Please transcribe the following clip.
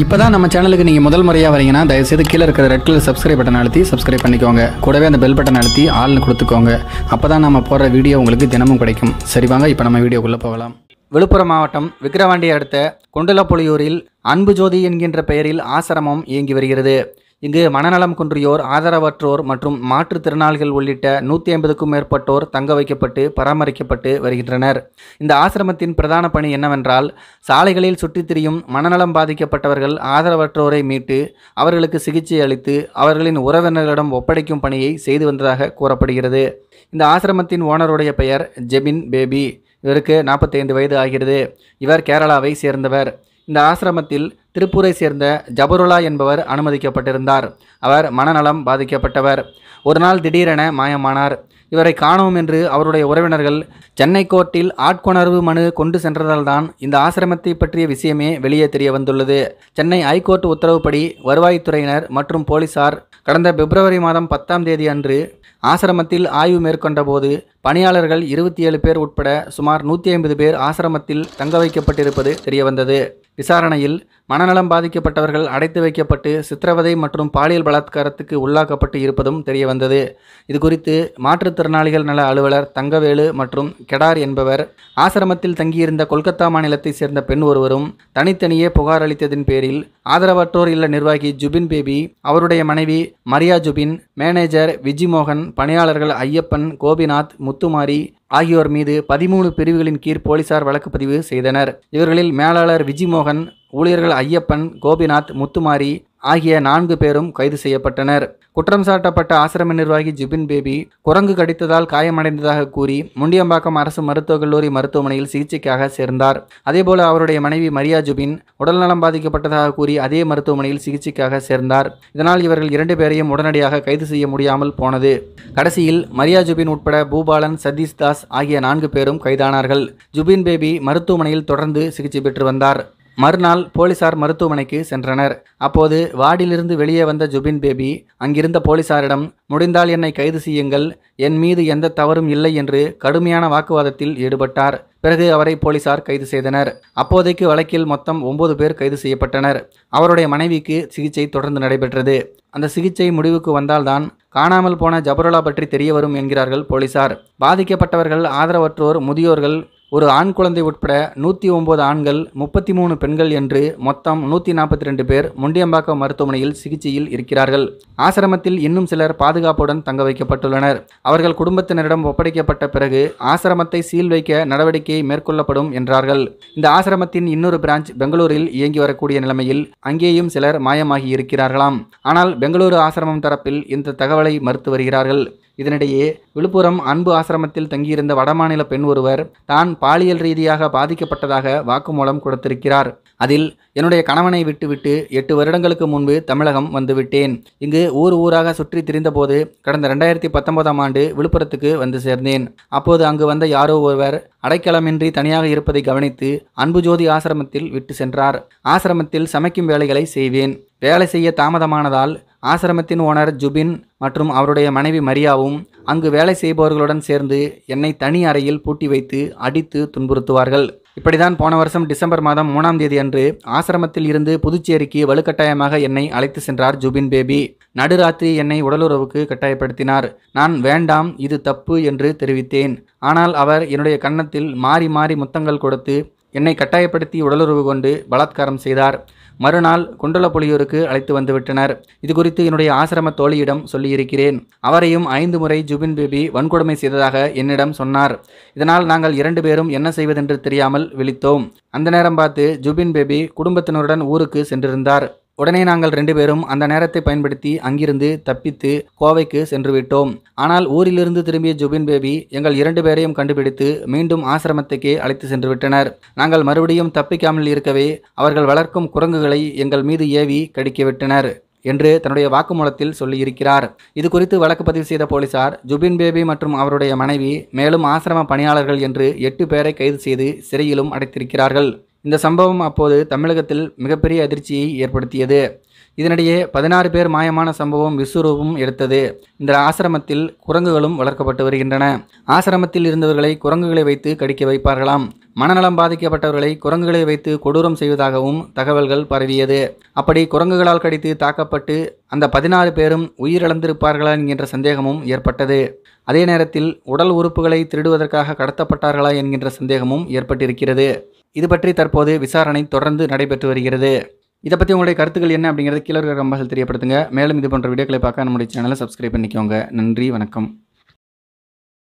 இப்போ தான் நம்ம சேனலுக்கு நீங்கள் முதல் முறையாக வரீங்கன்னா தயவுசெய்து கீழே இருக்கிற ரெட் கலர் சப்ஸ்கிரைப் பட்டன் அழுத்தி சப்ஸ்கிரைப் பண்ணிக்கோங்க கூடவே அந்த பெல் பட்டன் அழுத்தி ஆள்னு கொடுத்துக்கோங்க அப்போ தான் நம்ம போடுற வீடியோ உங்களுக்கு தினமும் கிடைக்கும் சரி வாங்க இப்போ நம்ம வீடியோக்குள்ளே போகலாம் விழுப்புரம் மாவட்டம் விக்கிரவாண்டி அடுத்த கொண்டலப்புலியூரில் அன்பு ஜோதி என்கின்ற பெயரில் ஆசிரமம் இயங்கி வருகிறது இங்கு மனநலம் குன்றியோர் ஆதரவற்றோர் மற்றும் மாற்றுத்திறனாளிகள் உள்ளிட்ட நூற்றி ஐம்பதுக்கும் மேற்பட்டோர் தங்க வைக்கப்பட்டு பராமரிக்கப்பட்டு வருகின்றனர் இந்த ஆசிரமத்தின் பிரதான பணி என்னவென்றால் சாலைகளில் சுற்றித் திரியும் மனநலம் பாதிக்கப்பட்டவர்கள் ஆதரவற்றோரை மீட்டு அவர்களுக்கு சிகிச்சை அளித்து அவர்களின் உறவினர்களிடம் ஒப்படைக்கும் பணியை செய்து வந்ததாக கூறப்படுகிறது இந்த ஆசிரமத்தின் ஓனருடைய பெயர் ஜெபின் பேபி இவருக்கு நாற்பத்தைந்து வயது ஆகிறது இவர் கேரளாவை சேர்ந்தவர் இந்த ஆசிரமத்தில் திருப்பூரை சேர்ந்த ஜபருலா என்பவர் அனுமதிக்கப்பட்டிருந்தார் அவர் மனநலம் பாதிக்கப்பட்டவர் ஒரு நாள் திடீரென மாயமானார் இவரை காணோம் என்று அவருடைய உறவினர்கள் சென்னை கோர்ட்டில் ஆட்கொணர்வு மனு கொண்டு சென்றதால்தான் இந்த ஆசிரமத்தை பற்றிய விஷயமே வெளியே தெரிய வந்துள்ளது சென்னை ஐகோர்ட் உத்தரவுப்படி வருவாய்த்துறையினர் மற்றும் போலீசார் கடந்த பிப்ரவரி மாதம் பத்தாம் தேதி அன்று ஆசிரமத்தில் ஆய்வு மேற்கொண்டபோது பணியாளர்கள் இருபத்தி ஏழு பேர் உட்பட சுமார் நூற்றி ஐம்பது பேர் ஆசிரமத்தில் தங்க வைக்கப்பட்டிருப்பது தெரியவந்தது விசாரணையில் மனநலம் பாதிக்கப்பட்டவர்கள் அடைத்து வைக்கப்பட்டு சித்திரவதை மற்றும் பாலியல் பலாத்காரத்துக்கு உள்ளாக்கப்பட்டு இருப்பதும் தெரியவந்தது இது குறித்து மாற்றுத்திறனாளிகள் நல அலுவலர் தங்கவேலு மற்றும் கெடார் என்பவர் ஆசிரமத்தில் தங்கியிருந்த கொல்கத்தா மாநிலத்தைச் சேர்ந்த பெண் ஒருவரும் தனித்தனியே புகார் அளித்ததின் பேரில் ஆதரவற்றோர் இல்ல நிர்வாகி ஜுபின் பேபி அவருடைய மனைவி மரியா ஜுபின் மேனேஜர் விஜிமோகன் பணியாளர்கள் ஐயப்பன் கோபிநாத் முத்துமாரி ஆகியோர் மீது பதிமூணு பிரிவுகளின் கீழ் போலீசார் வழக்கு பதிவு செய்தனர் இவர்களில் மேலாளர் விஜிமோகன் ஊழியர்கள் ஐயப்பன் கோபிநாத் முத்துமாரி ஆகிய நான்கு பேரும் கைது செய்யப்பட்டனர் குற்றம் சாட்டப்பட்ட ஆசிரம நிர்வாகி ஜிபின் பேபி குரங்கு கடித்ததால் காயமடைந்ததாக கூறி முண்டியம்பாக்கம் அரசு மருத்துவக் கல்லூரி மருத்துவமனையில் சிகிச்சைக்காக சேர்ந்தார் அதேபோல அவருடைய மனைவி மரியா ஜுபின் உடல்நலம் பாதிக்கப்பட்டதாக கூறி அதே மருத்துவமனையில் சிகிச்சைக்காக சேர்ந்தார் இதனால் இவர்கள் இரண்டு பேரையும் உடனடியாக கைது செய்ய முடியாமல் போனது கடைசியில் மரியா ஜுபின் உட்பட பூபாலன் சதீஷ் தாஸ் ஆகிய நான்கு பேரும் கைதானார்கள் ஜுபின் பேபி மருத்துவமனையில் தொடர்ந்து சிகிச்சை பெற்று வந்தார் மறுநாள் போலீசார் மருத்துவமனைக்கு சென்றனர் அப்போது வார்டிலிருந்து வெளியே வந்த ஜுபின் பேபி அங்கிருந்த போலீசாரிடம் முடிந்தால் என்னை கைது செய்யுங்கள் என் மீது எந்த தவறும் இல்லை என்று கடுமையான வாக்குவாதத்தில் ஈடுபட்டார் பிறகு அவரை போலீசார் கைது செய்தனர் அப்போதைக்கு வழக்கில் மொத்தம் ஒன்பது பேர் கைது செய்யப்பட்டனர் அவருடைய மனைவிக்கு சிகிச்சை தொடர்ந்து நடைபெற்றது அந்த சிகிச்சை முடிவுக்கு வந்தால்தான் காணாமல் போன ஜபருலா பற்றி தெரிய வரும் என்கிறார்கள் போலீசார் பாதிக்கப்பட்டவர்கள் ஆதரவற்றோர் முதியோர்கள் ஒரு ஆண் குழந்தை உட்பட நூற்றி ஒம்பது ஆண்கள் முப்பத்தி மூணு பெண்கள் என்று மொத்தம் நூற்றி நாற்பத்தி ரெண்டு பேர் முண்டியம்பாக்கம் மருத்துவமனையில் சிகிச்சையில் இருக்கிறார்கள் ஆசிரமத்தில் இன்னும் சிலர் பாதுகாப்புடன் தங்க வைக்கப்பட்டுள்ளனர் அவர்கள் குடும்பத்தினரிடம் ஒப்படைக்கப்பட்ட பிறகு ஆசிரமத்தை சீல் வைக்க நடவடிக்கை மேற்கொள்ளப்படும் என்றார்கள் இந்த ஆசிரமத்தின் இன்னொரு பிரான்ச் பெங்களூரில் இயங்கி வரக்கூடிய நிலைமையில் அங்கேயும் சிலர் மாயமாகி இருக்கிறார்களாம் ஆனால் பெங்களூரு ஆசிரமம் தரப்பில் இந்த தகவலை மறுத்து வருகிறார்கள் இதனிடையே விழுப்புரம் அன்பு ஆசிரமத்தில் தங்கியிருந்த வடமாநில பெண் ஒருவர் தான் பாலியல் ரீதியாக பாதிக்கப்பட்டதாக வாக்குமூலம் கொடுத்திருக்கிறார் அதில் என்னுடைய கணவனை விட்டுவிட்டு எட்டு வருடங்களுக்கு முன்பு தமிழகம் வந்துவிட்டேன் இங்கு ஊர் ஊராக சுற்றி திரிந்தபோது கடந்த ரெண்டாயிரத்தி பத்தொன்பதாம் ஆண்டு விழுப்புரத்துக்கு வந்து சேர்ந்தேன் அப்போது அங்கு வந்த யாரோ ஒருவர் அடைக்கலமின்றி தனியாக இருப்பதை கவனித்து அன்பு ஜோதி ஆசிரமத்தில் விட்டு சென்றார் ஆசிரமத்தில் சமைக்கும் வேலைகளை செய்வேன் வேலை செய்ய தாமதமானதால் ஆசிரமத்தின் ஓனர் ஜுபின் மற்றும் அவருடைய மனைவி மரியாவும் அங்கு வேலை செய்பவர்களுடன் சேர்ந்து என்னை தனி அறையில் பூட்டி வைத்து அடித்து துன்புறுத்துவார்கள் இப்படிதான் போன வருஷம் டிசம்பர் மாதம் மூணாம் தேதி அன்று ஆசிரமத்தில் இருந்து புதுச்சேரிக்கு வலுக்கட்டாயமாக என்னை அழைத்து சென்றார் ஜூபின் பேபி நடுராத்திரி என்னை உடலுறவுக்கு கட்டாயப்படுத்தினார் நான் வேண்டாம் இது தப்பு என்று தெரிவித்தேன் ஆனால் அவர் என்னுடைய கன்னத்தில் மாறி மாறி முத்தங்கள் கொடுத்து என்னை கட்டாயப்படுத்தி உடலுறவு கொண்டு பலாத்காரம் செய்தார் மறுநாள் குண்டலப்புலியூருக்கு அழைத்து வந்துவிட்டனர் இது குறித்து என்னுடைய ஆசிரம தோழியிடம் சொல்லியிருக்கிறேன் அவரையும் ஐந்து முறை ஜுபின் பேபி வன்கொடுமை செய்ததாக என்னிடம் சொன்னார் இதனால் நாங்கள் இரண்டு பேரும் என்ன செய்வதென்று தெரியாமல் விழித்தோம் அந்த நேரம் பார்த்து ஜுபின் பேபி குடும்பத்தினருடன் ஊருக்கு சென்றிருந்தார் உடனே நாங்கள் ரெண்டு பேரும் அந்த நேரத்தை பயன்படுத்தி அங்கிருந்து தப்பித்து கோவைக்கு சென்று விட்டோம் ஆனால் ஊரிலிருந்து திரும்பிய ஜுபின் பேபி எங்கள் இரண்டு பேரையும் கண்டுபிடித்து மீண்டும் ஆசிரமத்துக்கே அழைத்து சென்று விட்டனர் நாங்கள் மறுபடியும் தப்பிக்காமல் இருக்கவே அவர்கள் வளர்க்கும் குரங்குகளை எங்கள் மீது ஏவி கடிக்க விட்டனர் என்று தன்னுடைய வாக்குமூலத்தில் சொல்லியிருக்கிறார் இது குறித்து வழக்கு பதிவு செய்த போலீசார் ஜுபின் பேபி மற்றும் அவருடைய மனைவி மேலும் ஆசிரம பணியாளர்கள் என்று எட்டு பேரை கைது செய்து சிறையிலும் அடைத்திருக்கிறார்கள் இந்த சம்பவம் அப்போது தமிழகத்தில் மிகப்பெரிய அதிர்ச்சியை ஏற்படுத்தியது இதனிடையே பதினாறு பேர் மாயமான சம்பவம் விஸ்வரூபம் எடுத்தது இந்த ஆசிரமத்தில் குரங்குகளும் வளர்க்கப்பட்டு வருகின்றன ஆசிரமத்தில் இருந்தவர்களை குரங்குகளை வைத்து கடிக்க வைப்பார்களாம் மனநலம் பாதிக்கப்பட்டவர்களை குரங்குகளை வைத்து கொடூரம் செய்வதாகவும் தகவல்கள் பரவியது அப்படி குரங்குகளால் கடித்து தாக்கப்பட்டு அந்த பதினாறு பேரும் உயிரிழந்திருப்பார்களா என்கின்ற சந்தேகமும் ஏற்பட்டது அதே நேரத்தில் உடல் உறுப்புகளை திருடுவதற்காக கடத்தப்பட்டார்களா என்கின்ற சந்தேகமும் ஏற்பட்டிருக்கிறது இது பற்றி தற்போது விசாரணை தொடர்ந்து நடைபெற்று வருகிறது இதை பற்றி உங்களுடைய கருத்துக்கள் என்ன அப்படிங்கிறது கீழே இருக்கிற கம்பாசல் தெரியப்படுத்துங்க மேலும் இது போன்ற வீடியோக்களை பார்க்க நம்முடைய சேனலை சப்ஸ்கிரைப் பண்ணிக்கோங்க நன்றி வணக்கம்